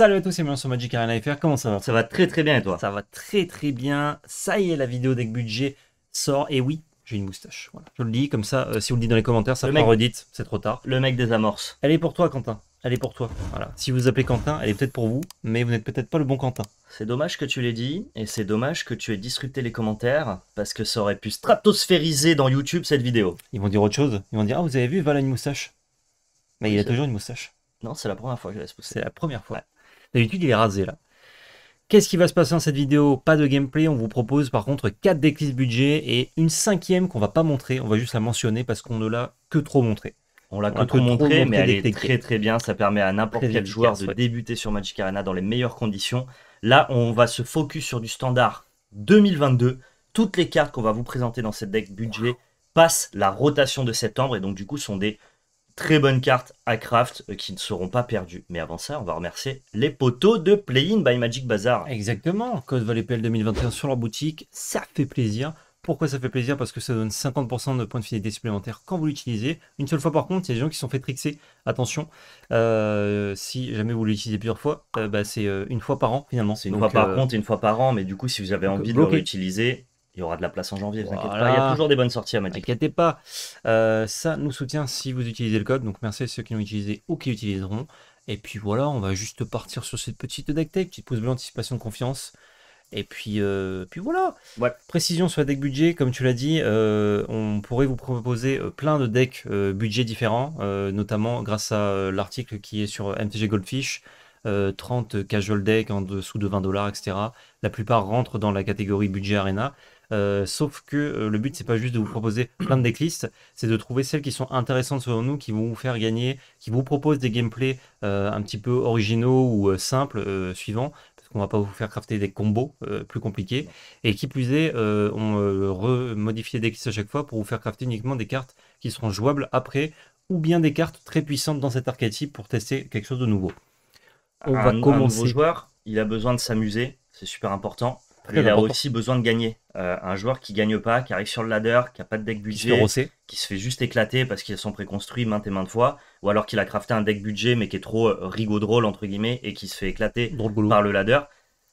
Salut à tous c'est sur Magic Arena FR, comment ça va Ça va très très bien et toi Ça va très très bien, ça y est la vidéo deck budget sort, et oui, j'ai une moustache, Je le dis comme ça, euh, si vous le dites dans les commentaires, ça le Reddit. redite, c'est trop tard. Le mec des amorces. Elle est pour toi Quentin, elle est pour toi, voilà. Si vous, appelez Quentin, elle est peut-être pour vous, mais vous n'êtes peut-être pas le bon Quentin. C'est dommage que tu l'aies dit, et c'est dommage que tu aies disrupté les commentaires, parce que ça aurait pu stratosphériser dans YouTube cette vidéo. Ils vont dire autre chose, ils vont dire « Ah vous avez vu, Val une moustache !» Mais il a toujours une moustache. Non, c'est la première fois que je laisse pousser. C'est la première fois. D'habitude, il est rasé là. Qu'est-ce qui va se passer dans cette vidéo Pas de gameplay, on vous propose par contre 4 decklists budget et une cinquième qu'on va pas montrer, on va juste la mentionner parce qu'on ne l'a que trop montré. On l'a que, trop montré, mais elle est très très bien, ça permet à n'importe quel joueur de débuter sur Magic Arena dans les meilleures conditions. Là, on va se focus sur du standard 2022. Toutes les cartes qu'on va vous présenter dans cette deck budget passent la rotation de septembre et donc du coup sont des Très bonnes cartes à craft euh, qui ne seront pas perdues. Mais avant ça, on va remercier les poteaux de Play-in by Magic Bazaar. Exactement. Code valet PL 2021 sur leur boutique. Ça fait plaisir. Pourquoi ça fait plaisir Parce que ça donne 50% de points de fidélité supplémentaires quand vous l'utilisez. Une seule fois par contre, il y a des gens qui sont fait trixer. Attention, euh, si jamais vous l'utilisez plusieurs fois, euh, bah, c'est une fois par an finalement. C'est une fois par une fois par an, mais du coup si vous avez envie de le réutiliser, il y aura de la place en janvier, ne vous inquiétez pas. Il y a toujours des bonnes sorties à vous inquiétez pas. Euh, ça nous soutient si vous utilisez le code. Donc merci à ceux qui l'ont utilisé ou qui l'utiliseront. Et puis voilà, on va juste partir sur cette petite deck tech, petite pouce bleu anticipation confiance. Et puis, euh, puis voilà. Précision sur la deck budget, comme tu l'as dit, euh, on pourrait vous proposer plein de decks budget différents, notamment grâce à l'article qui est sur MTG Goldfish. 30 casual decks en dessous de 20 dollars, etc. La plupart rentrent dans la catégorie budget arena. Euh, sauf que euh, le but, c'est pas juste de vous proposer plein de decklists, c'est de trouver celles qui sont intéressantes selon nous, qui vont vous faire gagner, qui vous proposent des gameplays euh, un petit peu originaux ou simples suivants, parce qu'on va pas vous faire crafter des combos plus compliqués, et qui plus est, on remodifie les decklists à chaque fois pour vous faire crafter uniquement des cartes qui seront jouables après, ou bien des cartes très puissantes dans cet archétype pour tester quelque chose de nouveau. On va commencer. Un nouveau joueur, il a besoin de s'amuser, c'est super important il a aussi besoin de gagner. Euh, un joueur qui gagne pas, qui arrive sur le ladder, qui a pas de deck budget, qui se, fait juste éclater parce qu'ils sont préconstruits maintes et maintes fois, ou alors qu'il a crafté un deck budget mais qui est trop euh, rigodrôle entre guillemets et qui se fait éclater par le ladder,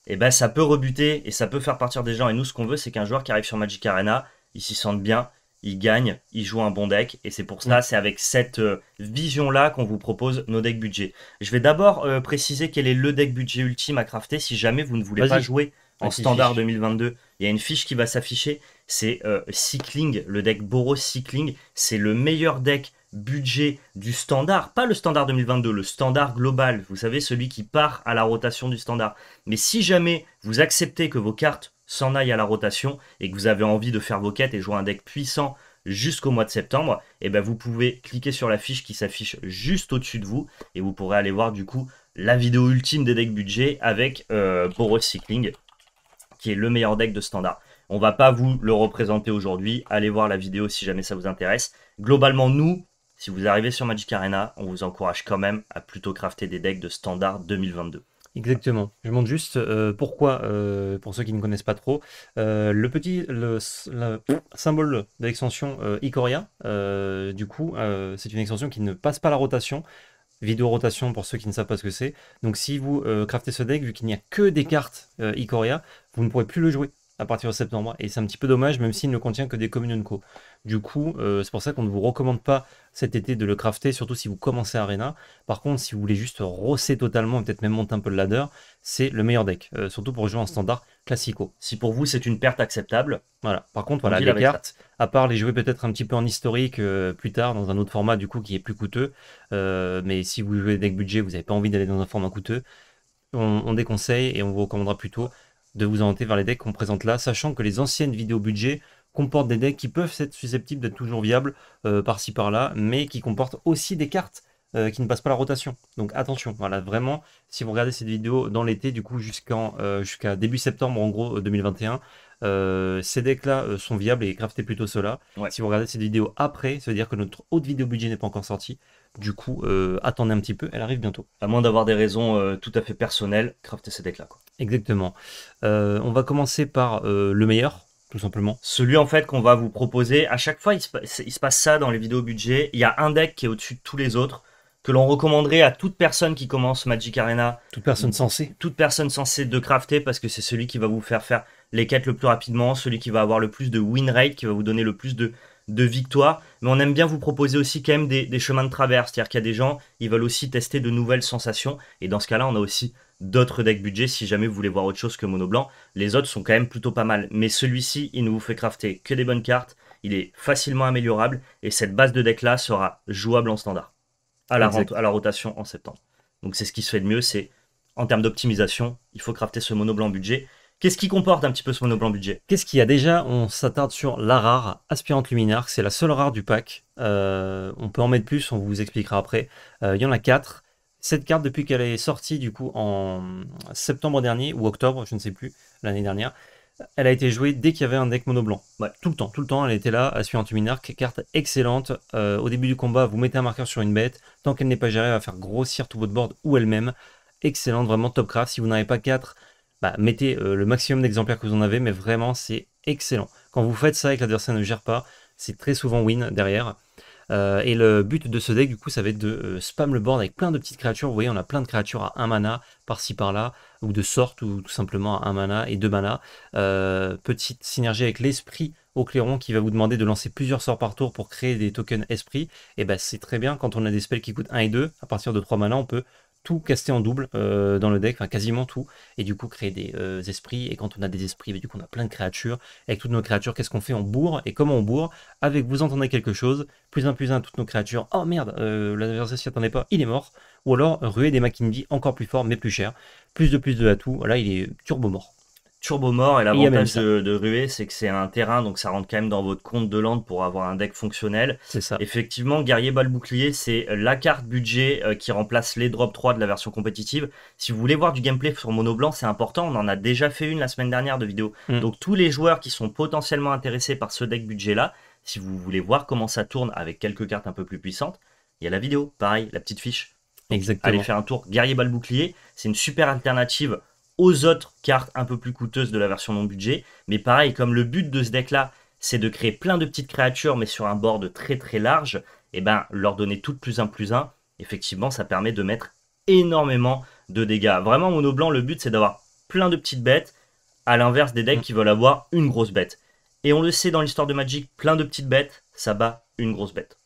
et eh ben ça peut rebuter et ça peut faire partir des gens. Et nous, ce qu'on veut, c'est qu'un joueur qui arrive sur Magic Arena, il s'y sente bien, il gagne, il joue un bon deck, et c'est pour ça, mm. c'est avec cette euh, vision-là qu'on vous propose nos decks budget. Je vais d'abord préciser quel est le deck budget ultime à crafter si jamais vous ne voulez pas jouer en standard 2022. Il y a une fiche qui va s'afficher. C'est euh, Cycling, le deck Boros Cycling. C'est le meilleur deck budget du standard, pas le standard 2022, le standard global, vous savez, celui qui part à la rotation du standard. Mais si jamais vous acceptez que vos cartes s'en aillent à la rotation et que vous avez envie de faire vos quêtes et jouer un deck puissant jusqu'au mois de septembre, eh ben vous pouvez cliquer sur la fiche qui s'affiche juste au-dessus de vous et vous pourrez aller voir du coup la vidéo ultime des decks budget avec euh, Boros Cycling qui est le meilleur deck de standard. On va pas vous le représenter aujourd'hui. Allez voir la vidéo si jamais ça vous intéresse. Globalement, nous, si vous arrivez sur Magic Arena, on vous encourage quand même à plutôt crafter des decks de standard 2022. Exactement. Je montre juste euh, pourquoi, euh, pour ceux qui ne connaissent pas trop, euh, le petit le, symbole d'extension l'extension Ikoria, du coup, c'est une extension qui ne passe pas la rotation vidéo rotation pour ceux qui ne savent pas ce que c'est. Donc si vous euh, craftez ce deck, vu qu'il n'y a que des cartes icoria euh, Ikoria, vous ne pourrez plus le jouer à partir de septembre. Et c'est un petit peu dommage, même s'il ne contient que des Communion Co. Du coup, euh, c'est pour ça qu'on ne vous recommande pas cet été de le crafter, surtout si vous commencez Arena. Par contre, si vous voulez juste rosser totalement, peut-être même monter un peu le ladder, c'est le meilleur deck. surtout pour jouer en standard, classico. Si pour vous c'est une perte acceptable, voilà. Par contre, voilà, les cartes, à part les jouer peut-être un petit peu en historique euh, plus tard dans un autre format du coup qui est plus coûteux, euh, mais si vous jouez decks budget, vous n'avez pas envie d'aller dans un format coûteux, on, déconseille et on vous recommandera plutôt de vous orienter vers les decks qu'on présente là, sachant que les anciennes vidéos budget comportent des decks qui peuvent être susceptibles d'être toujours viables euh, par-ci par-là, mais qui comportent aussi des cartes euh, qui ne passe pas la rotation. Donc attention, voilà, vraiment, si vous regardez cette vidéo dans l'été, du coup, jusqu'en euh, jusqu'à début septembre, en gros, 2021, euh, ces decks-là sont viables et craftez plutôt cela. Si vous regardez cette vidéo après, ça veut dire que notre autre vidéo budget n'est pas encore sortie. Du coup, attendez un petit peu, elle arrive bientôt. À moins d'avoir des raisons tout à fait personnelles, craftez ces decks-là. Exactement. on va commencer par le meilleur, tout simplement. Celui en fait qu'on va vous proposer, à chaque fois il se, passe ça dans les vidéos budget, il y a un deck qui est au-dessus de tous les autres, que l'on recommanderait à toute personne qui commence Magic Arena. Toute personne censée. Toute personne censée de crafter parce que c'est celui qui va vous faire faire les quêtes le plus rapidement, celui qui va avoir le plus de win rate, qui va vous donner le plus de, victoires. Mais on aime bien vous proposer aussi quand même des, chemins de traverse, C'est-à-dire qu'il y a des gens, ils veulent aussi tester de nouvelles sensations. Et dans ce cas-là, on a aussi d'autres decks budget si jamais vous voulez voir autre chose que mono blanc. Les autres sont quand même plutôt pas mal. Mais celui-ci, il ne vous fait crafter que des bonnes cartes. Il est facilement améliorable. Et cette base de deck-là sera jouable en standard à la, rotation en septembre. Donc c'est ce qui se fait de mieux, c'est en termes d'optimisation, il faut crafter ce mono blanc budget. Qu'est-ce qui comporte un petit peu ce mono blanc budget Qu'est-ce qu'il y a déjà On s'attarde sur la rare aspirante luminaire, c'est la seule rare du pack. Euh, on peut en mettre plus, on vous expliquera après. Euh, il y en a 4. Cette carte, depuis qu'elle est sortie du coup en septembre dernier, ou octobre, je ne sais plus, l'année dernière, elle a été jouée dès qu'il y avait un deck mono blanc. tout le temps, tout le temps, elle était là à suivre minarque Carte excellente. Euh, au début du combat, vous mettez un marqueur sur une bête. Tant qu'elle n'est pas gérée, elle va faire grossir tout votre board ou elle-même. Excellente, vraiment top craft. Si vous n'avez pas 4, bah, mettez euh, le maximum d'exemplaires que vous en avez, mais vraiment, c'est excellent. Quand vous faites ça et que l'adversaire ne gère pas, c'est très souvent win derrière. Euh, et le but de ce deck, du coup, ça va être de euh, spam le board avec plein de petites créatures. Vous voyez, on a plein de créatures à 1 mana, par-ci, par-là, ou de sortes ou tout simplement à 1 mana et 2 mana. Euh, petite synergie avec l'esprit au clairon qui va vous demander de lancer plusieurs sorts par tour pour créer des tokens esprit. Et ben c'est très bien quand on a des spells qui coûtent 1 et 2. À partir de 3 mana, on peut casté en double euh, dans le deck, enfin quasiment tout, et du coup créer des euh, esprits. Et quand on a des esprits, vu bah, du coup on a plein de créatures. avec toutes nos créatures, qu'est-ce qu'on fait On bourre. Et comment on bourre Avec vous entendez quelque chose, plus un plus un, toutes nos créatures. Oh merde, la euh, l'adversaire s'y attendait pas, il est mort. Ou alors ruer des Mackindy, encore plus fort mais plus cher. Plus de plus de atouts, là il est turbo mort turbo mort et l'avantage de, de, Ruée, c'est que c'est un terrain, donc ça rentre quand même dans votre compte de lande pour avoir un deck fonctionnel. C'est ça. Effectivement, guerrier Bal bouclier, c'est la carte budget euh, qui remplace les drop 3 de la version compétitive. Si vous voulez voir du gameplay sur mono blanc, c'est important. On en a déjà fait une la semaine dernière de vidéo. Mm. Donc tous les joueurs qui sont potentiellement intéressés par ce deck budget là, si vous voulez voir comment ça tourne avec quelques cartes un peu plus puissantes, il y a la vidéo, pareil, la petite fiche. Exactement. Allez faire un tour. Guerrier Bal bouclier, c'est une super alternative aux autres cartes un peu plus coûteuses de la version non budget. Mais pareil, comme le but de ce deck-là, c'est de créer plein de petites créatures, mais sur un board très très large, et eh ben leur donner toutes plus un plus un, effectivement, ça permet de mettre énormément de dégâts. Vraiment, mono le but c'est d'avoir plein de petites bêtes, à l'inverse des decks mm. qui veulent avoir une grosse bête. Et on le sait dans l'histoire de Magic, plein de petites bêtes, ça bat une grosse bête.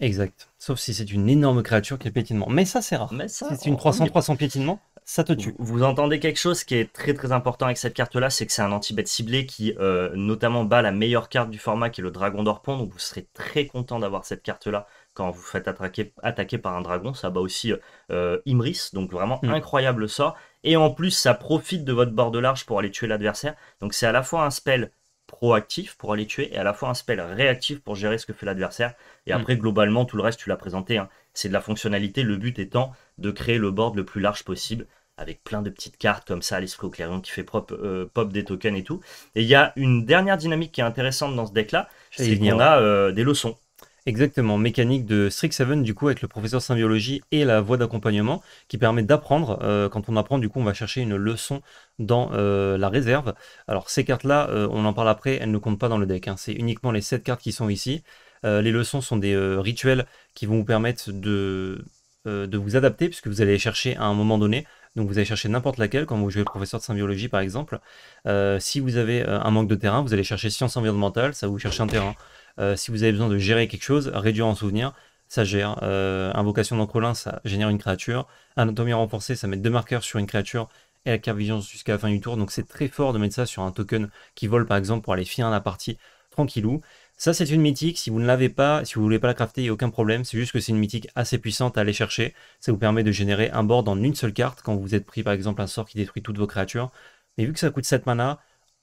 Exact. Sauf si c'est une énorme créature qui est piétinement. Mais ça, c'est rare. Mais c'est une 300-300 piétinement. Ça te tue. Vous, entendez quelque chose qui est très très important avec cette carte-là, c'est que c'est un anti bête ciblé qui euh, notamment bat la meilleure carte du format qui est le Dragon d'Orpon. Donc vous serez très content d'avoir cette carte-là quand vous faites attaquer, par un dragon. Ça bat aussi euh, Imris, donc vraiment mm. incroyable sort. Et en plus, ça profite de votre bord large pour aller tuer l'adversaire. Donc c'est à la fois un spell proactif pour aller tuer et à la fois un spell réactif pour gérer ce que fait l'adversaire. Et mm. après, globalement, tout le reste, tu l'as présenté. Hein. C'est de la fonctionnalité, le but étant de créer le board le plus large possible avec plein de petites cartes comme ça, l'esprit au clairion qui fait propre euh, pop des tokens et tout. Et il y a une dernière dynamique qui est intéressante dans ce deck-là, c'est en a euh, des leçons. Exactement, mécanique de Strixhaven du coup avec le professeur Symbiologie et la voix d'accompagnement qui permet d'apprendre. Euh, quand on apprend, du coup, on va chercher une leçon dans la réserve. Alors ces cartes-là, on en parle après, elles ne comptent pas dans le deck. Hein. C'est uniquement les 7 cartes qui sont ici. les leçons sont des rituels qui vont vous permettre de, de vous adapter puisque vous allez chercher à un moment donné donc vous allez chercher n'importe laquelle, quand vous jouez professeur de symbiologie par exemple. Euh, si vous avez euh, un manque de terrain, vous allez chercher sciences environnementale, ça vous cherche un terrain. Euh, si vous avez besoin de gérer quelque chose, réduire en souvenir, ça gère. invocation d'encrolin, ça génère une créature. Anatomie renforcée, ça met deux marqueurs sur une créature et la carte vision jusqu'à la fin du tour. Donc c'est très fort de mettre ça sur un token qui vole par exemple pour aller finir la partie tranquillou. Ça, c'est une mythique. Si vous ne l'avez pas, si vous voulez pas la crafter, il n'y a aucun problème. C'est juste que c'est une mythique assez puissante à aller chercher. Ça vous permet de générer un board en une seule carte quand vous êtes pris par exemple un sort qui détruit toutes vos créatures. Mais vu que ça coûte 7 mana,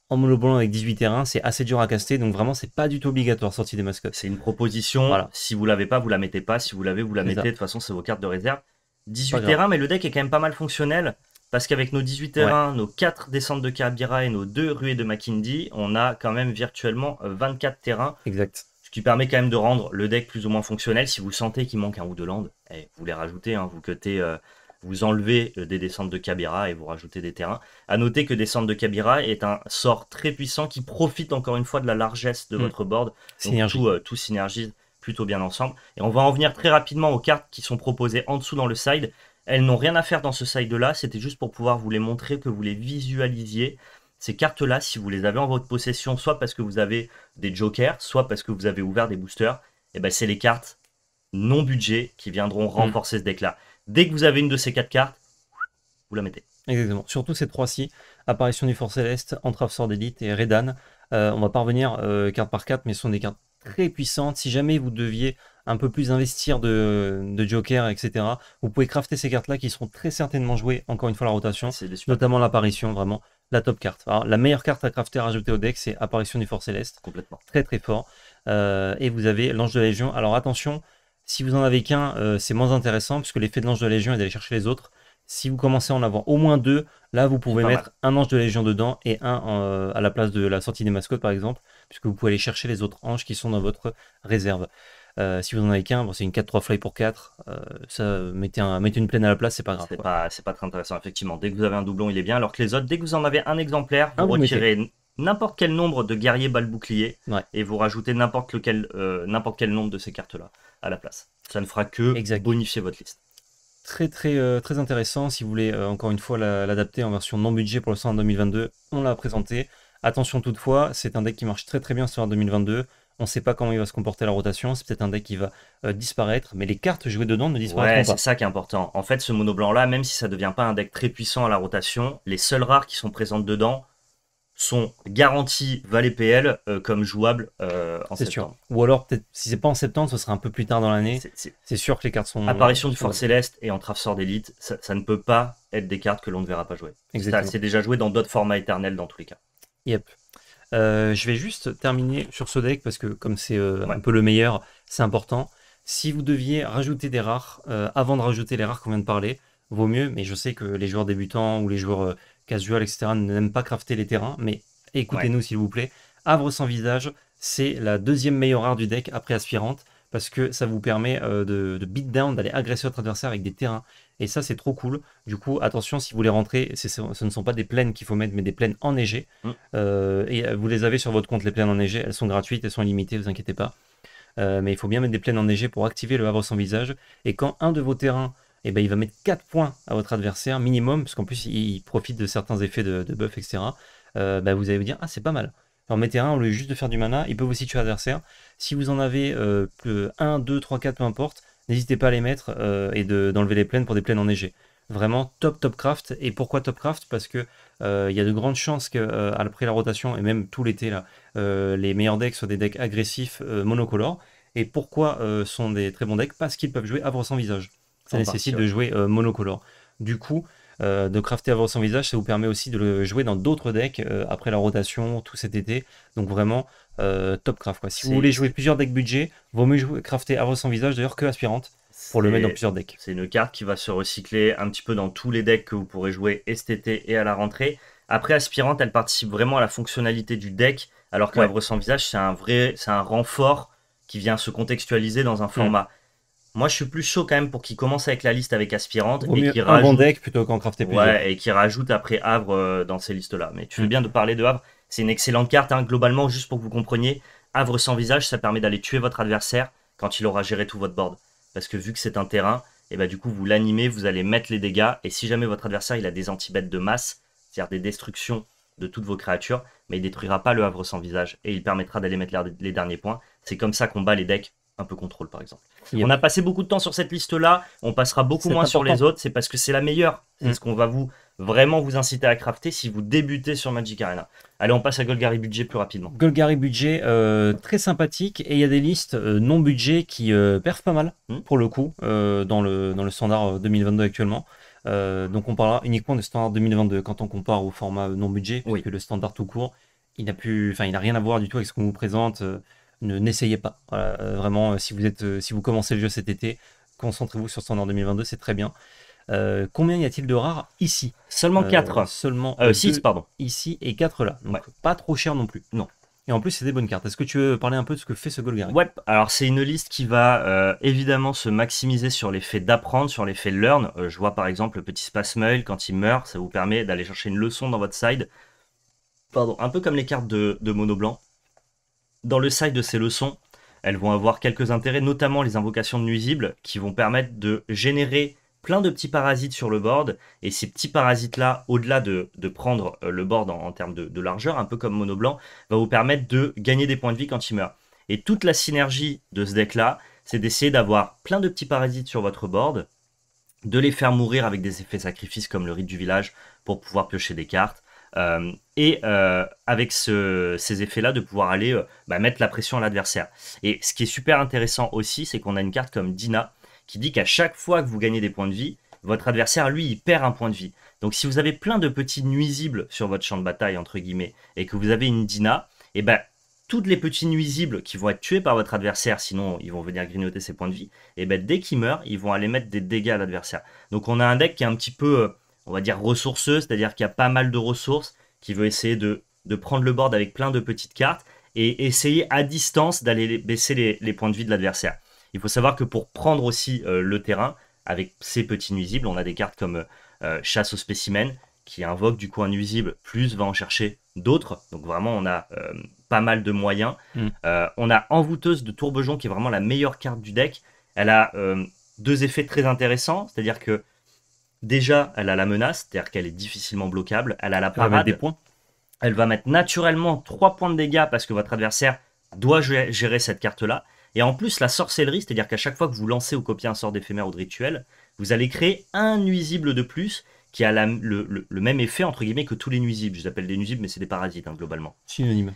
en monobolant avec 18 terrains, c'est assez dur à caster. Donc vraiment, c'est pas du tout obligatoire sortie des mascottes. C'est une proposition. Si vous l'avez pas, vous la mettez pas. Si vous l'avez, vous la mettez. De toute façon, c'est vos cartes de réserve. 18 terrains, mais le deck est quand même pas mal fonctionnel. Parce qu'avec nos 18 terrains, nos 4 descentes de Kabira et nos 2 ruées de Mackindy, on a quand même virtuellement 24 euh, terrains. Exact. Ce qui permet quand même de rendre le deck plus ou moins fonctionnel. Si vous sentez qu'il manque un ou deux landes, eh, vous les rajoutez, hein. vous cutez, euh, vous enlevez euh, des descentes de Kabira et vous rajoutez des terrains. A noter que descente de Kabira est un sort très puissant qui profite encore une fois de la largesse de hmm. votre board. Donc tout, tout synergise plutôt bien ensemble. Et on va en venir très rapidement aux cartes qui sont proposées en dessous dans le side. Elles n'ont rien à faire dans ce side-là, c'était juste pour pouvoir vous les montrer, que vous les visualisiez. Ces cartes-là, si vous les avez en votre possession, soit parce que vous avez des jokers, soit parce que vous avez ouvert des boosters, et eh ben c'est les cartes non budget qui viendront mm. renforcer ce deck-là. Dès que vous avez une de ces quatre cartes, vous la mettez. Exactement. Surtout ces trois-ci Apparition du Fort Céleste, Entrave Sort d'Élite et Redan. Euh, on va pas revenir euh, carte par carte, mais ce sont des cartes très puissantes. Si jamais vous deviez un peu plus investir de, Joker, etc. Vous pouvez crafter ces cartes-là qui seront très certainement jouées, encore une fois, la rotation, notamment l'apparition, vraiment, la top carte. Alors, la meilleure carte à crafter à rajouter au deck, c'est Apparition du Fort Céleste. Complètement. Très, très fort. Euh, et vous avez l'Ange de la Légion. Alors, attention, si vous en avez qu'un, euh, c'est moins intéressant, puisque l'effet de l'Ange de la Légion est d'aller chercher les autres. Si vous commencez à en avoir au moins deux, là vous pouvez mettre un ange de légion dedans et un euh, à la place de la sortie des mascottes par exemple, puisque vous pouvez aller chercher les autres anges qui sont dans votre réserve. Euh, si vous en avez qu'un, bon, c'est une 4-3 fly pour 4. Euh, ça, mettez, un, une plaine à la place, c'est pas grave. C'est pas, pas, très intéressant, effectivement. Dès que vous avez un doublon, il est bien. Alors que les autres, dès que vous en avez un exemplaire, ah, vous, retirez n'importe quel nombre de guerriers balles boucliers, et vous rajoutez n'importe lequel, euh, n'importe quel nombre de ces cartes-là à la place. Ça ne fera que bonifier votre liste. Très très très intéressant. Si vous voulez encore une fois l'adapter en version non budget pour le 100 en 2022, on l'a présenté. Attention toutefois, c'est un deck qui marche très très bien sur 2022. On ne sait pas comment il va se comporter la rotation. C'est peut-être un deck qui va euh, disparaître, mais les cartes jouées dedans ne disparaissent pas. C'est ça qui est important. En fait, ce mono blanc là, même si ça ne devient pas un deck très puissant à la rotation, les seules rares qui sont présentes dedans sont garanties Valet PL euh, comme jouables euh, en septembre. Sûr. Ou alors, si être si c'est pas en septembre, ce sera un peu plus tard dans l'année. C'est sûr que les cartes sont. Apparition du Fort Céleste et Entrave Sort d'élite, ça, ça, ne peut pas être des cartes que l'on ne verra pas jouer. C'est déjà joué dans d'autres formats éternels dans tous les cas. Yep. Euh, je vais juste terminer sur ce deck parce que comme c'est euh, un peu le meilleur, c'est important. Si vous deviez rajouter des rares, euh, avant de rajouter les rares qu'on vient de parler, vaut mieux, mais je sais que les joueurs débutants ou les joueurs casual, etc., n'aiment pas crafter les terrains, mais écoutez-nous s'il vous plaît. Havre sans visage, c'est la deuxième meilleure rare du deck après aspirante, parce que ça vous permet de, de beat down, d'aller agresser votre adversaire avec des terrains et ça, c'est trop cool. Du coup, attention, si vous les rentrez, ce ne sont pas des plaines qu'il faut mettre, mais des plaines enneigées. Mm. Euh, et euh, vous les avez sur votre compte, les plaines enneigées. Elles sont gratuites, elles sont illimitées, vous inquiétez pas. Euh, mais il faut bien mettre des plaines enneigées pour activer le havre sans visage. Et quand un de vos terrains, eh ben, il va mettre 4 points à votre adversaire, minimum, parce qu'en plus, il, profite de certains effets de, buff, etc. Ben, vous allez vous dire, ah, c'est pas mal. Alors mettez un, au lieu juste de faire du mana, il peut vous situer adversaire. Si vous en avez 1, 2, 3, 4, peu importe, N'hésitez pas à les mettre euh, et d'enlever les plaines pour des plaines enneigées. Vraiment top top craft. Et pourquoi top craft Parce que euh, il y a de grandes chances qu'après euh, la rotation et même tout l'été là, les meilleurs decks soient des decks agressifs monocolores. Et pourquoi sont des très bons decks Parce qu'ils peuvent jouer avant sans visage. Ça nécessite de jouer monocolore. Du coup, de crafter avant sans visage, ça vous permet aussi de le jouer dans d'autres decks après la rotation, tout cet été. Donc vraiment, euh, top craft. Quoi. Si vous voulez jouer plusieurs decks budget, vaut mieux jouer, crafter Havre sans visage d'ailleurs que Aspirante pour le mettre dans plusieurs decks. C'est une carte qui va se recycler un petit peu dans tous les decks que vous pourrez jouer STT et à la rentrée. Après, Aspirante, elle participe vraiment à la fonctionnalité du deck, alors que ouais. sans visage, c'est un vrai, c'est un renfort qui vient se contextualiser dans un mm. format. Moi, je suis plus chaud quand même pour qu'il commence avec la liste avec Aspirante et rajoute. Un bon deck plutôt qu'en crafter Ouais, et qui rajoute après Havre euh, dans ces listes-là. Mais tu veux mm. bien de parler de Havre. C'est une excellente carte, hein. globalement, juste pour que vous compreniez, Havre sans visage, ça permet d'aller tuer votre adversaire quand il aura géré tout votre board. Parce que vu que c'est un terrain, et eh bah, ben, du coup vous l'animez, vous allez mettre les dégâts, et si jamais votre adversaire il a des anti-bêtes de masse, c'est-à-dire des destructions de toutes vos créatures, mais il détruira pas le Havre sans visage, et il permettra d'aller mettre les derniers points. C'est comme ça qu'on bat les decks un peu contrôle par exemple. On a passé beaucoup de temps sur cette liste là, on passera beaucoup moins sur les autres, c'est parce que c'est la meilleure. C'est mm. ce qu'on va vous vraiment vous inciter à crafter si vous débutez sur Magic Arena. Allez, on passe à Golgari Budget plus rapidement. Golgari Budget, euh, très sympathique. Et il y a des listes euh, non budget qui euh, pas mal, hmm. pour le coup, euh, dans, le, dans le standard 2022 actuellement. donc on parlera uniquement de standard 2022 quand on compare au format non budget, oui. que le standard tout court, il n'a enfin il rien à voir du tout avec ce qu'on vous présente. ne n'essayez pas. vraiment, si vous êtes, si vous commencez le jeu cet été, concentrez-vous sur standard 2022, c'est très bien. Euh, combien y a-t-il de rares ici Seulement 4. Euh, seulement 6, euh, pardon. Ici et 4 là. pas trop cher non plus. Non. Et en plus, c'est des bonnes cartes. Est-ce que tu veux parler un peu de ce que fait ce Golgari Ouais, alors c'est une liste qui va évidemment se maximiser sur l'effet d'apprendre, sur l'effet learn. je vois par exemple le petit mail quand il meurt, ça vous permet d'aller chercher une leçon dans votre side. Pardon, un peu comme les cartes de, de mono blanc. Dans le side de ces leçons, elles vont avoir quelques intérêts, notamment les invocations de nuisibles, qui vont permettre de générer plein de petits parasites sur le board. Et ces petits parasites-là, au-delà de, prendre euh, le board en, termes de, largeur, un peu comme Mono Blanc, va vous permettre de gagner des points de vie quand il meurt. Et toute la synergie de ce deck-là, c'est d'essayer d'avoir plein de petits parasites sur votre board, de les faire mourir avec des effets sacrifices comme le rite du village pour pouvoir piocher des cartes. Euh, et euh, avec ces effets-là, de pouvoir aller bah, mettre la pression à l'adversaire. Et ce qui est super intéressant aussi, c'est qu'on a une carte comme Dina, qui dit qu'à chaque fois que vous gagnez des points de vie, votre adversaire, lui, il perd un point de vie. Donc si vous avez plein de petits nuisibles sur votre champ de bataille, entre guillemets, et que vous avez une Dina, et eh ben toutes les petits nuisibles qui vont être tués par votre adversaire, sinon ils vont venir grignoter ses points de vie, et eh ben dès qu'ils meurent, ils vont aller mettre des dégâts à l'adversaire. Donc on a un deck qui est un petit peu, euh, on va dire, ressourceux, c'est-à-dire qu'il y a pas mal de ressources, qui veut essayer de, prendre le board avec plein de petites cartes, et essayer à distance d'aller baisser les points de vie de l'adversaire. Il faut savoir que pour prendre aussi euh, le terrain, avec ces petits nuisibles, on a des cartes comme euh, euh, Chasse aux spécimens, qui invoque du coup un nuisible, plus va en chercher d'autres. Donc vraiment, on a pas mal de moyens. Hmm. on a Envoûteuse de Tourbejon, qui est vraiment la meilleure carte du deck. Elle a deux effets très intéressants, c'est-à-dire que déjà, elle a la menace, c'est-à-dire qu'elle est difficilement bloquable. Elle a la parade. des points. Elle va mettre naturellement 3 points de dégâts parce que votre adversaire doit gérer cette carte-là. Et en plus, la sorcellerie, c'est-à-dire qu'à chaque fois que vous lancez ou copiez un sort d'éphémère ou de rituel, vous allez créer un nuisible de plus qui a le, même effet, entre guillemets, que tous les nuisibles. Je les appelle des nuisibles, mais c'est des parasites, hein, globalement. Synonyme.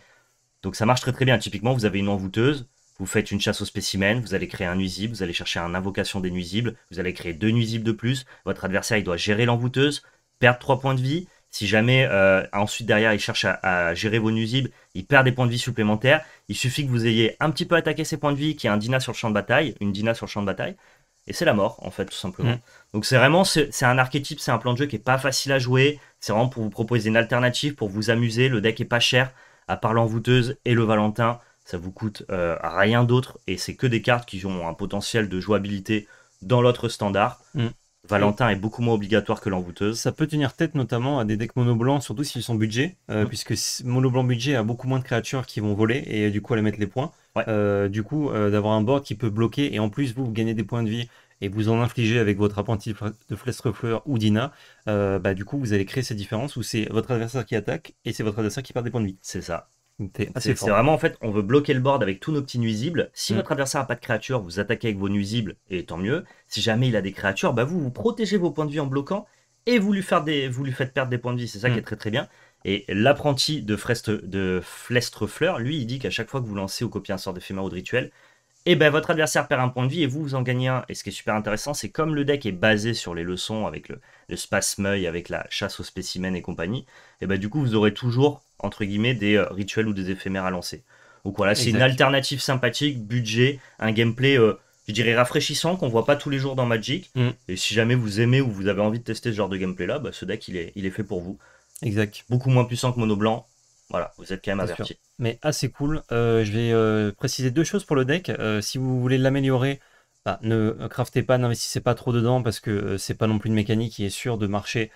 Donc ça marche très très bien. Typiquement, vous avez une envoûteuse, vous faites une chasse aux spécimens, vous allez créer un nuisible, vous allez chercher un invocation des nuisibles, vous allez créer deux nuisibles de plus, votre adversaire il doit gérer l'envoûteuse, perdre trois points de vie, si jamais euh, ensuite derrière il cherche à, gérer vos nuisibles, il perd des points de vie supplémentaires. Il suffit que vous ayez un petit peu attaqué ses points de vie, qu'il y ait un Dina sur le champ de bataille, une Dina sur le champ de bataille, et c'est la mort en fait tout simplement. Mm. Donc c'est vraiment c'est un archétype, c'est un plan de jeu qui est pas facile à jouer. C'est vraiment pour vous proposer une alternative, pour vous amuser. Le deck est pas cher, à part l'envoûteuse et le Valentin, ça vous coûte euh, rien d'autre et c'est que des cartes qui ont un potentiel de jouabilité dans l'autre standard. Mm. Valentin est beaucoup moins obligatoire que l'envoûteuse. Ça peut tenir tête notamment à des decks mono blancs, surtout s'ils sont budget, euh, mm. puisque mono blanc budget a beaucoup moins de créatures qui vont voler et du coup aller mettre les points. Euh, du coup, euh, d'avoir un board qui peut bloquer et en plus vous, gagnez des points de vie et vous en infligez avec votre apprenti de Flestrefleur ou Dina, bah, du coup vous allez créer cette différence où c'est votre adversaire qui attaque et c'est votre adversaire qui perd des points de vie. C'est ça. C'est ah, vraiment en fait, on veut bloquer le board avec tous nos petits nuisibles. Si mm. votre adversaire n'a pas de créatures, vous attaquez avec vos nuisibles et tant mieux. Si jamais il a des créatures, bah vous vous protégez vos points de vie en bloquant et vous lui, vous lui faites perdre des points de vie. C'est ça qui mm. est très très bien. Et l'apprenti de, frest de Flestrefleur, lui, il dit qu'à chaque fois que vous lancez ou copiez un sort d'éphémère ou de rituel, et eh ben votre adversaire perd un point de vie et vous, vous en gagnez un. Et ce qui est super intéressant, c'est comme le deck est basé sur les leçons avec le, le spasmeuil, avec la chasse aux spécimens et compagnie, et eh ben du coup, vous aurez toujours, entre guillemets, des euh, rituels ou des éphémères à lancer. Donc voilà, c'est une alternative sympathique, budget, un gameplay, euh, je dirais, rafraîchissant qu'on voit pas tous les jours dans Magic. Mm. Et si jamais vous aimez ou vous avez envie de tester ce genre de gameplay-là, bah, ce deck, il est, il est fait pour vous. Exact. Beaucoup moins puissant que Mono Blanc, voilà, vous êtes quand même averti. Mais assez ah, cool. Euh, je vais euh, préciser deux choses pour le deck. Euh, si vous voulez l'améliorer, bah, ne craftez pas, n'investissez pas trop dedans parce que c'est pas non plus une mécanique qui est sûre de marcher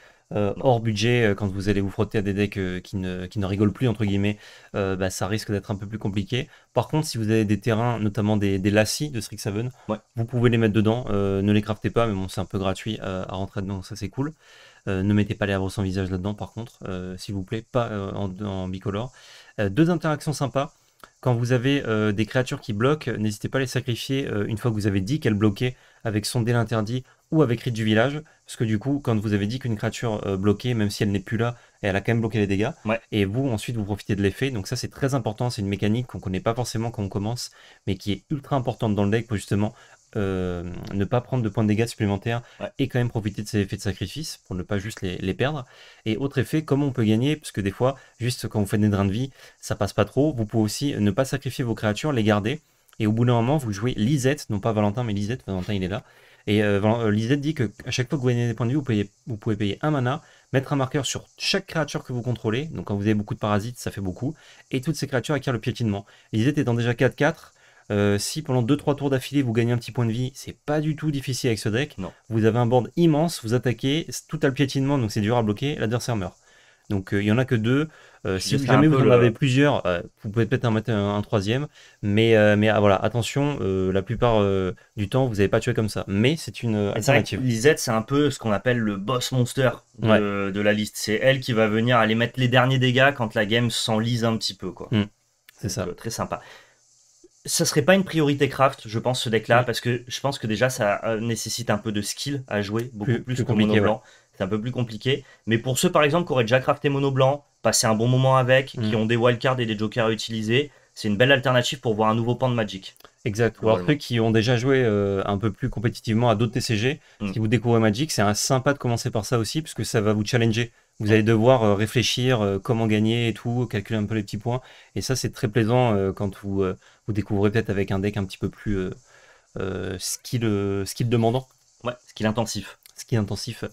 hors budget quand vous allez vous frotter à des decks qui, ne, rigolent plus, entre guillemets. Bah, ça risque d'être un peu plus compliqué. Par contre, si vous avez des terrains, notamment des, des de Strixhaven, vous pouvez les mettre dedans. ne les craftez pas, mais bon, c'est un peu gratuit à rentrer dedans, ça c'est cool. Euh, ne mettez pas l'herbe sans visage là-dedans, par contre, euh, s'il vous plaît, pas euh, en, bicolore. deux interactions sympas. Quand vous avez des créatures qui bloquent, n'hésitez pas à les sacrifier une fois que vous avez dit qu'elles bloquaient avec son dé interdit ou avec Rite du village. Parce que du coup, quand vous avez dit qu'une créature bloquait, même si elle n'est plus là, elle a quand même bloqué les dégâts. Et vous, ensuite, vous profitez de l'effet. Donc ça, c'est très important. C'est une mécanique qu'on ne connaît pas forcément quand on commence, mais qui est ultra importante dans le deck pour justement euh, ne pas prendre de points de dégâts supplémentaires et quand même profiter de ces effets de sacrifice pour ne pas juste les, perdre. Et autre effet, comment on peut gagner, parce que des fois, juste quand vous faites des drains de vie, ça passe pas trop. Vous pouvez aussi ne pas sacrifier vos créatures, les garder. Et au bout d'un moment, vous jouez Lisette, non pas Valentin, mais Lisette, Valentin il est là. Et euh, euh, Lisette dit que à chaque fois que vous gagnez des points de vie, vous, vous pouvez payer un mana, mettre un marqueur sur chaque créature que vous contrôlez. Donc quand vous avez beaucoup de parasites, ça fait beaucoup. Et toutes ces créatures acquièrent le piétinement. Lisette dans déjà 4-4, euh, si pendant 2-3 tours d'affilée vous gagnez un petit point de vie, c'est pas du tout difficile avec ce deck. Non. Vous avez un board immense, vous attaquez, tout à le piétinement, donc c'est dur à bloquer, l'adversaire meurt. Donc euh, il y en a que deux. Euh, si jamais vous en avez plusieurs, vous pouvez peut-être en mettre un, troisième. Mais, mais ah, voilà, attention, la plupart du temps, vous n'avez pas tué comme ça. Mais c'est une alternative. Lisette, c'est un peu ce qu'on appelle le boss monster de, la liste. C'est elle qui va venir aller mettre les derniers dégâts quand la game s'enlise un petit peu. quoi. Hmm. C'est ça. Très sympa ça serait pas une priorité craft, je pense, ce deck-là, mm. parce que je pense que déjà ça euh, nécessite un peu de skill à jouer, beaucoup plus, que mono blanc. C'est un peu plus compliqué. Mais pour ceux, par exemple, qui auraient déjà crafté mono blanc, passé un bon moment avec, qui mm. ont des wildcards et des jokers à utiliser, c'est une belle alternative pour voir un nouveau pan de Magic. Exact. Ou ceux qui ont déjà joué euh, un peu plus compétitivement à d'autres TCG, qui mm. si vous découvrez Magic, c'est un sympa de commencer par ça aussi, puisque ça va vous challenger. Vous allez devoir euh, réfléchir comment gagner et tout, calculer un peu les petits points. Et ça, c'est très plaisant quand vous vous découvrez peut-être avec un deck un petit peu plus euh, euh, skill, euh, skill demandant. Ouais, skill intensif. Skill intensif.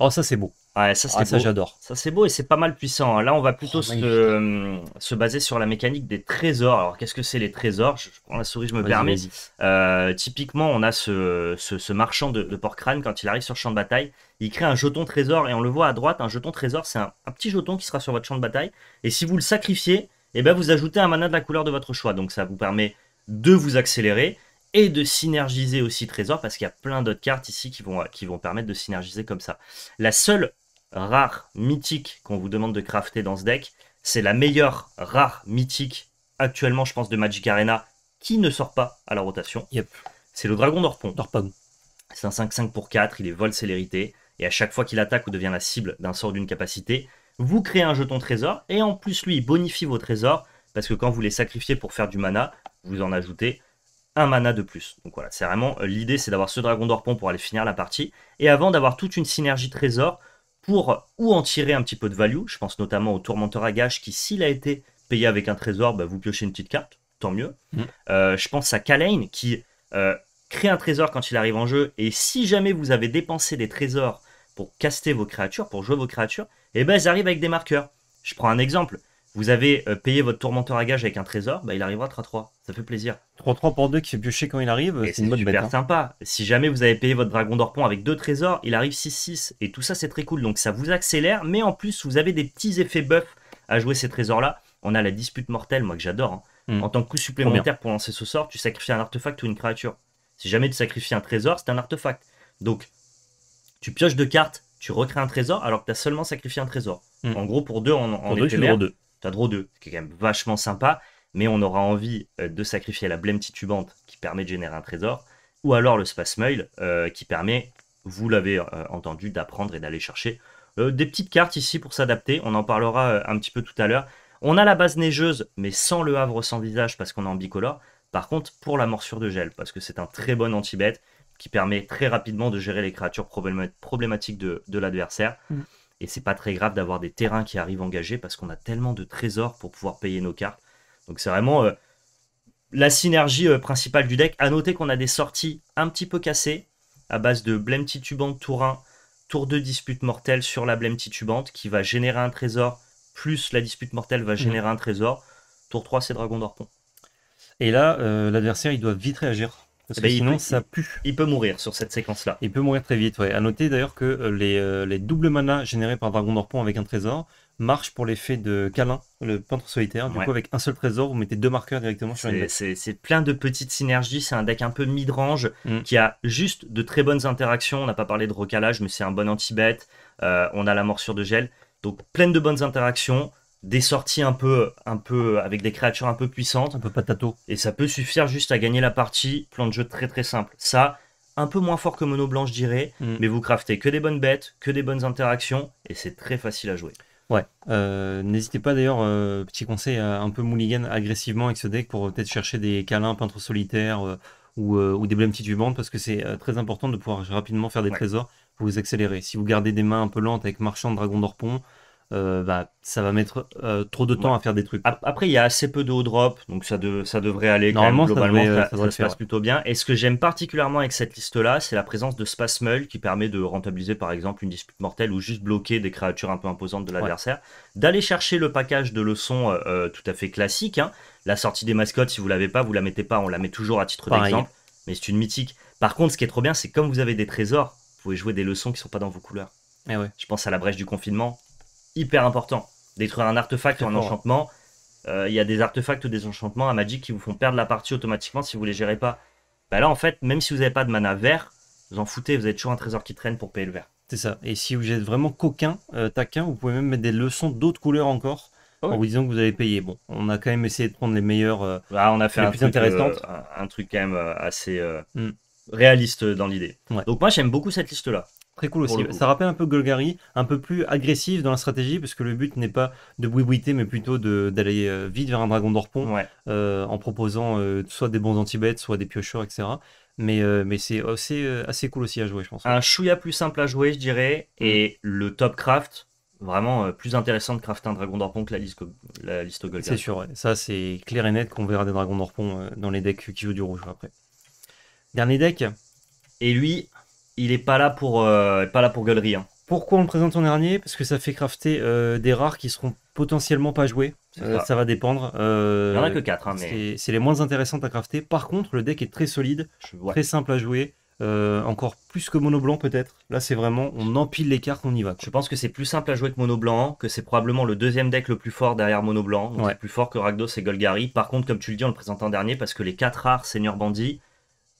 Oh, ça c'est beau. Ouais, ça, ah, ça j'adore. Ça c'est beau et c'est pas mal puissant. Hein. Là, on va plutôt oh, se, baser sur la mécanique des trésors. Alors, qu'est-ce que c'est les trésors je, prends la souris, je me permets. typiquement, on a ce, marchand de, porc-crâne quand il arrive sur le champ de bataille. Il crée un jeton trésor et on le voit à droite. Un jeton trésor, c'est un, petit jeton qui sera sur votre champ de bataille. Et si vous le sacrifiez, et eh bien vous ajoutez un mana de la couleur de votre choix. Donc ça vous permet de vous accélérer et de synergiser aussi trésor parce qu'il y a plein d'autres cartes ici qui vont, euh, qui vont permettre de synergiser comme ça. La seule rare mythique qu'on vous demande de crafter dans ce deck, c'est la meilleure rare mythique actuellement, je pense, de Magic Arena qui ne sort pas à la rotation. Yep. C'est le dragon d'Orpon. C'est un 5-5 pour 4, il est vol célérité et à chaque fois qu'il attaque ou devient la cible d'un sort d'une capacité, vous créez un jeton trésor, et en plus lui il bonifie vos trésors, parce que quand vous les sacrifiez pour faire du mana, vous en ajoutez un mana de plus. Donc voilà, c'est vraiment euh, l'idée, c'est d'avoir ce dragon d'orpon pour aller finir la partie, et avant d'avoir toute une synergie trésor pour ou en tirer un petit peu de value, je pense notamment au tourmenteur à gage qui s'il a été payé avec un trésor, bah, vous piochez une petite carte, tant mieux. Mmh. Euh, je pense à Kalane qui euh, crée un trésor quand il arrive en jeu, et si jamais vous avez dépensé des trésors pour caster vos créatures, pour jouer vos créatures, eh ben, ils arrivent avec des marqueurs. Je prends un exemple. Vous avez euh, payé votre tourmenteur à gage avec un trésor, bah, il arrivera 3-3. Ça fait plaisir. 3-3 pour 2 qui fait piocher quand il arrive, c'est une hein. sympa. Si jamais vous avez payé votre dragon d'orpon avec deux trésors, il arrive 6-6. Et tout ça, c'est très cool. Donc ça vous accélère, mais en plus, vous avez des petits effets buffs à jouer ces trésors-là. On a la dispute mortelle, moi que j'adore. Hein. Hmm. En tant que coup supplémentaire pour lancer ce sort, tu sacrifies un artefact ou une créature. Si jamais tu sacrifies un trésor, c'est un artefact. Donc, tu pioches deux cartes, tu recrées un trésor alors que tu as seulement sacrifié un trésor. Hmm. En gros, pour deux, on en deux, tu as deux. Tu as draw deux, ce qui est quand même vachement sympa, mais on aura envie euh, de sacrifier la blême titubante qui permet de générer un trésor, ou alors le Space euh, qui permet, vous l'avez euh, entendu, d'apprendre et d'aller chercher des petites cartes ici pour s'adapter. On en parlera un petit peu tout à l'heure. On a la base neigeuse, mais sans le havre sans visage parce qu'on est en bicolore. Par contre, pour la morsure de gel, parce que c'est un très bon anti-bête, qui permet très rapidement de gérer les créatures problématiques de, l'adversaire. Mm. Et c'est pas très grave d'avoir des terrains qui arrivent engagés parce qu'on a tellement de trésors pour pouvoir payer nos cartes. Donc c'est vraiment euh, la synergie euh, principale du deck. À noter qu'on a des sorties un petit peu cassées à base de blême titubante tour 1 tour 2 dispute mortelle sur la blême titubante qui va générer un trésor, plus la dispute mortelle va mm. générer un trésor. Tour 3, c'est Dragon d'Orpon. Et là, euh, l'adversaire, il doit vite réagir eh ben, sinon, ça pue. Il peut mourir sur cette séquence-là. Il peut mourir très vite, ouais. À noter d'ailleurs que euh, euh, les, doubles manas générés par Dragon d'Orpon avec un trésor marchent pour l'effet de Calin, le peintre solitaire. Du coup, avec un seul trésor, vous mettez deux marqueurs directement sur une C'est plein de petites synergies. C'est un deck un peu mid-range mm. qui a juste de très bonnes interactions. On n'a pas parlé de recalage, mais c'est un bon anti-bet. Euh, on a la morsure de gel. Donc, plein de bonnes interactions des sorties un peu, un peu avec des créatures un peu puissantes, un peu patato, et ça peut suffire juste à gagner la partie. Plan de jeu très très simple. Ça, un peu moins fort que Mono Blanc, je dirais, mm. mais vous craftez que des bonnes bêtes, que des bonnes interactions, et c'est très facile à jouer. Ouais, euh, n'hésitez pas d'ailleurs, euh, petit conseil, euh, un peu mulligan agressivement avec ce deck pour peut-être chercher des câlins, peintres solitaires ou, des blêmes titubantes parce que c'est très important de pouvoir rapidement faire des trésors pour vous accélérer. Si vous gardez des mains un peu lentes avec marchand, dragon d'orpont euh, bah, ça va mettre euh, trop de temps à faire des trucs. Après, il y a assez peu de haut drop, donc ça, de, ça devrait aller. Normalement, globalement, ça, euh, se faire, passe plutôt bien. Et ce que j'aime particulièrement avec cette liste-là, c'est la présence de Spasmul qui permet de rentabiliser par exemple une dispute mortelle ou juste bloquer des créatures un peu imposantes de l'adversaire. D'aller chercher le package de leçons tout à fait classique. Hein. La sortie des mascottes, si vous l'avez pas, vous la mettez pas, on la met toujours à titre d'exemple. Mais c'est une mythique. Par contre, ce qui est trop bien, c'est comme vous avez des trésors, vous pouvez jouer des leçons qui sont pas dans vos couleurs. Eh Je pense à la brèche du confinement hyper important. Détruire un artefact ou un enchantement. Euh, il y a des artefacts ou des enchantements à Magic qui vous font perdre la partie automatiquement si vous les gérez pas. Bah là, en fait, même si vous n'avez pas de mana vert, vous en foutez, vous êtes toujours un trésor qui traîne pour payer le vert. C'est ça. Et si vous êtes vraiment coquin, euh, taquin, vous pouvez même mettre des leçons d'autres couleurs encore. Ah en vous disant que vous avez payé. Bon, on a quand même essayé de prendre les meilleures. Euh, bah, on a fait un plus truc, un truc quand même assez hmm. réaliste dans l'idée. Donc moi j'aime beaucoup cette liste là. Très cool aussi. Ça rappelle un peu Golgari, un peu plus agressif dans la stratégie, parce que le but n'est pas de bouibouiter, mais plutôt d'aller euh, vite vers un dragon d'orpon, euh, en proposant euh, soit des bons antibêtes soit des piocheurs, etc. Mais, mais c'est assez, assez cool aussi à jouer, je pense. Un chouïa plus simple à jouer, je dirais, mm. et le top craft, vraiment plus intéressant de crafter un dragon d'orpon que la liste, la liste Golgari. C'est sûr, ça c'est clair et net qu'on verra des dragons d'orpon dans les decks qui jouent du rouge après. Dernier deck, et lui, il est pas là pour, euh, pas là pour gueulerie. Hein. Pourquoi on le présente en dernier Parce que ça fait crafter euh, des rares qui seront potentiellement pas joués. ça. va dépendre. Euh, il n'y en a que 4. Hein, c'est les moins intéressantes à crafter. Par contre, le deck est très solide, très simple à jouer. encore plus que mono blanc peut-être. Là c'est vraiment on empile les cartes, on y va. Je pense que c'est plus simple à jouer que mono blanc, que c'est probablement le deuxième deck le plus fort derrière mono blanc. plus fort que Ragdos et Golgari. Par contre comme tu le dis on le présente en dernier parce que les 4 rares Seigneur Bandit,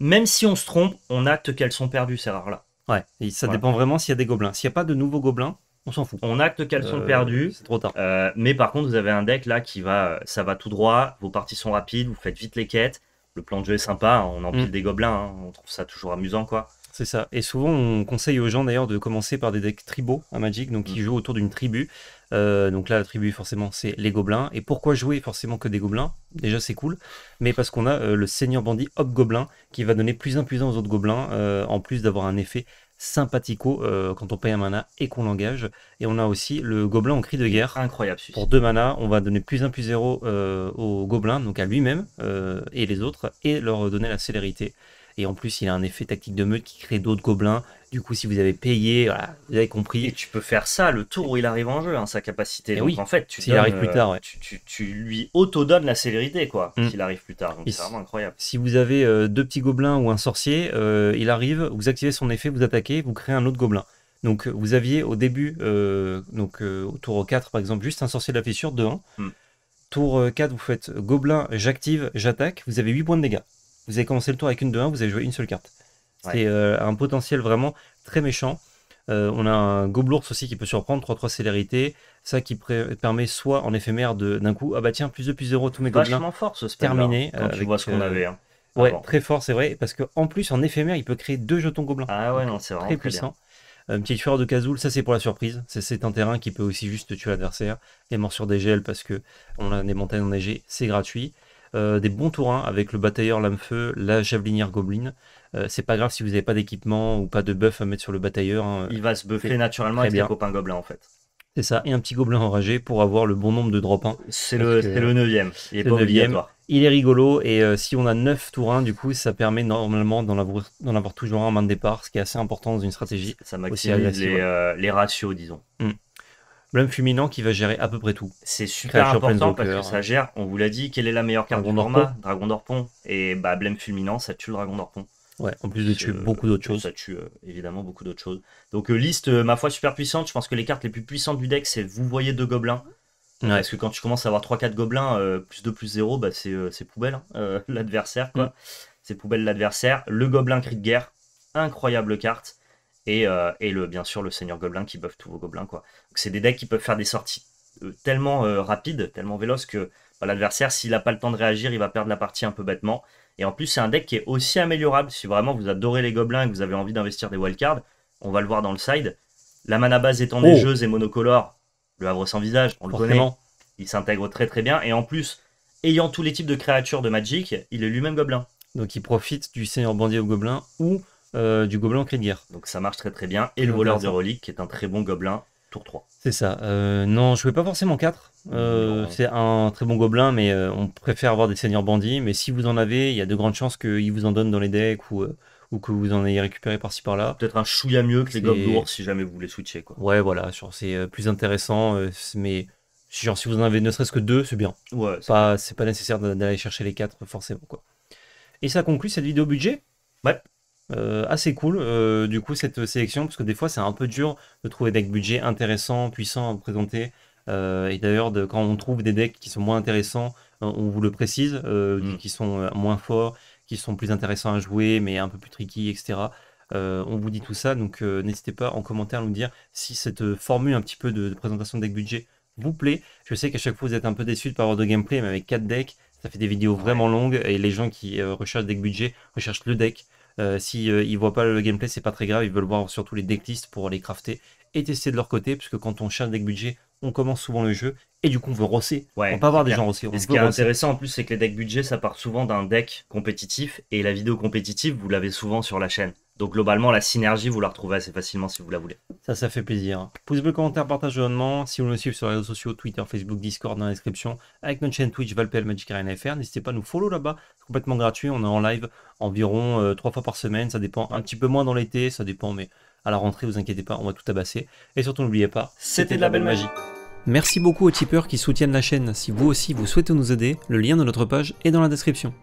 même si on se trompe, on acte qu'elles sont perdues, ces rares-là. Ouais, ça dépend vraiment s'il y a des gobelins. S'il n'y a pas de nouveaux gobelins, on s'en fout. On acte qu'elles sont euh, perdues. C'est trop tard. Euh, mais par contre, vous avez un deck là qui va, ça va tout droit. Vos parties sont rapides, vous faites vite les quêtes. Le plan de jeu est sympa. on empile mm. des gobelins. Hein. on trouve ça toujours amusant, quoi. C'est ça. Et souvent, on conseille aux gens d'ailleurs de commencer par des decks tribaux à Magic, donc qui mm. jouent autour d'une tribu. Euh, donc là, la forcément, c'est les gobelins. Et pourquoi jouer forcément que des gobelins Déjà, c'est cool. Mais parce qu'on a euh, le seigneur bandit gobelin qui va donner plus 1 plus 1 aux autres gobelins, euh, en plus d'avoir un effet sympathico quand on paye un mana et qu'on l'engage. Et on a aussi le gobelin en cri de guerre. Incroyable. Pour deux manas, on va donner plus un plus zéro aux gobelins donc à lui-même et les autres, et leur donner la célérité. Et en plus, il a un effet tactique de meute qui crée d'autres gobelins. Du coup, si vous avez payé, vous avez compris. Et tu peux faire ça le tour où il arrive en jeu, hein, sa capacité. Eh oui, en fait, tu, arrive plus tard, tu, lui auto-donnes la célérité, quoi, mm. s'il arrive plus tard. c'est vraiment incroyable. Si vous avez euh, deux petits gobelins ou un sorcier, euh, il arrive, vous activez son effet, vous attaquez, vous créez un autre gobelin. Donc vous aviez au début, euh, donc au tour 4 par exemple, juste un sorcier de la fissure de 1. Mm. Tour 4, vous faites gobelin, j'active, j'attaque, vous avez 8 points de dégâts. Vous avez commencé le tour avec une de 1, vous avez joué une seule carte. C'est euh, un potentiel vraiment très méchant. Euh, on a un gobelours aussi qui peut surprendre, 3-3 célérité. Ça qui permet soit en éphémère de d'un coup, ah bah tiens, plus de plus 0, tous mes Vachement fort ce Terminé. Quand vois ce qu'on euh, avait. Hein. Ouais, très fort, c'est vrai. Parce qu'en plus, en éphémère, il peut créer deux jetons gobelins. Ah ouais, non, c'est vraiment très, puissant. Une petite de Kazoul, ça c'est pour la surprise. C'est un terrain qui peut aussi juste tuer l'adversaire. Les morsures des gels, parce que on a des montagnes enneigées, c'est gratuit. Euh, des bons tourins avec le batailleur lame-feu, la javelinière goblin. Euh, c'est pas grave si vous n'avez pas d'équipement ou pas de buff à mettre sur le batailleur. Hein. Il va se buffer naturellement avec des copain copains en fait. C'est ça, et un petit gobelin enragé pour avoir le bon nombre de drop euh, C'est le, 9ème, il est, pas Il est rigolo, et si on a 9 tourains du coup, ça permet normalement d'en avoir, toujours un en main de départ, ce qui est assez important dans une stratégie. Ça maximise les, les, ratios, disons. Mm. Blême fulminant qui va gérer à peu près tout. C'est super important parce que ça gère, on vous l'a dit, quelle est la meilleure carte Dragon du Dragon d'Orpon. Et bah, blême fulminant, ça tue le Dragon d'Orpon. Ouais, en plus de tuer euh, beaucoup d'autres choses. Ça tue euh, évidemment beaucoup d'autres choses. Donc, euh, liste, ma foi, super puissante. Je pense que les cartes les plus puissantes du deck, c'est vous voyez deux gobelins. Parce que quand tu commences à avoir 3-4 gobelins, plus 2, plus 0, bah, c'est poubelle, hein, l'adversaire. quoi. Mm. C'est poubelle l'adversaire. Le gobelin cri de guerre, incroyable carte. Euh, et, le, bien sûr le Seigneur Gobelin qui buff tous vos gobelins. Quoi. c'est des decks qui peuvent faire des sorties euh, tellement euh, rapides, tellement véloces que bah, l'adversaire, s'il n'a pas le temps de réagir, il va perdre la partie un peu bêtement. Et en plus, c'est un deck qui est aussi améliorable. Si vraiment vous adorez les gobelins et que vous avez envie d'investir des wildcards, on va le voir dans le side. La mana base étant neigeuse oh. et monocolore, le Havre sans visage, on le Il s'intègre très très bien. Et en plus, ayant tous les types de créatures de Magic, il est lui-même gobelin. Donc il profite du Seigneur Bandit au Gobelin ou euh, du gobelin en Donc ça marche très très bien. Et le voleur de relique qui est un très bon gobelin tour 3. C'est ça. Euh, non, je ne pas forcément 4. Euh, hein. c'est un très bon gobelin, mais on préfère avoir des seigneurs bandits. Mais si vous en avez, il y a de grandes chances qu'il vous en donne dans les decks ou, que vous en ayez récupéré par-ci par-là. Peut-être un chouïa mieux que les gobelins si jamais vous voulez switcher. Quoi. Ouais, voilà. C'est plus intéressant. mais genre, si vous en avez ne serait-ce que deux, c'est bien. Ouais, c'est pas, pas nécessaire d'aller chercher les quatre forcément. Quoi. Et ça conclut cette vidéo budget. Ouais. Euh, assez cool euh, du coup cette sélection parce que des fois c'est un peu dur de trouver des decks budget intéressants, puissants à présenter. Euh, et d'ailleurs quand on trouve des decks qui sont moins intéressants, on vous le précise, mm. qui sont moins forts, qui sont plus intéressants à jouer mais un peu plus tricky, etc. on vous dit tout ça, donc n'hésitez pas en commentaire à nous dire si cette formule un petit peu de, présentation de deck budget vous plaît. Je sais qu'à chaque fois vous êtes un peu déçu de pas avoir de gameplay, mais avec 4 decks, ça fait des vidéos vraiment longues et les gens qui recherchent des decks budget recherchent le deck. Euh, si euh, ils voient pas le gameplay, c'est pas très grave. Ils veulent voir surtout les decklists pour les crafter et tester de leur côté, puisque quand on cherche un deck budget, on commence souvent le jeu et du coup on veut rosser. Ouais, on peut voir des gens Et Ce qui est intéressant en plus, c'est que les decks budget, ça part souvent d'un deck compétitif et la vidéo compétitive, vous l'avez souvent sur la chaîne. Donc globalement, la synergie, vous la retrouvez assez facilement si vous la voulez. Ça, ça fait plaisir. Pouce bleu, commentaire, partage, abonnement. Si vous nous suivez sur les réseaux sociaux, Twitter, Facebook, Discord, dans la description, avec notre chaîne Twitch, Valpel, Magic FR, n'hésitez pas à nous follow là-bas. C'est complètement gratuit. On est en live environ euh, trois fois par semaine. Ça dépend un petit peu moins dans l'été, ça dépend, mais à la rentrée, vous inquiétez pas, on va tout abasser. Et surtout, n'oubliez pas, c'était de la belle magie. Merci beaucoup aux tipeurs qui soutiennent la chaîne. Si vous aussi vous souhaitez nous aider, le lien de notre page est dans la description.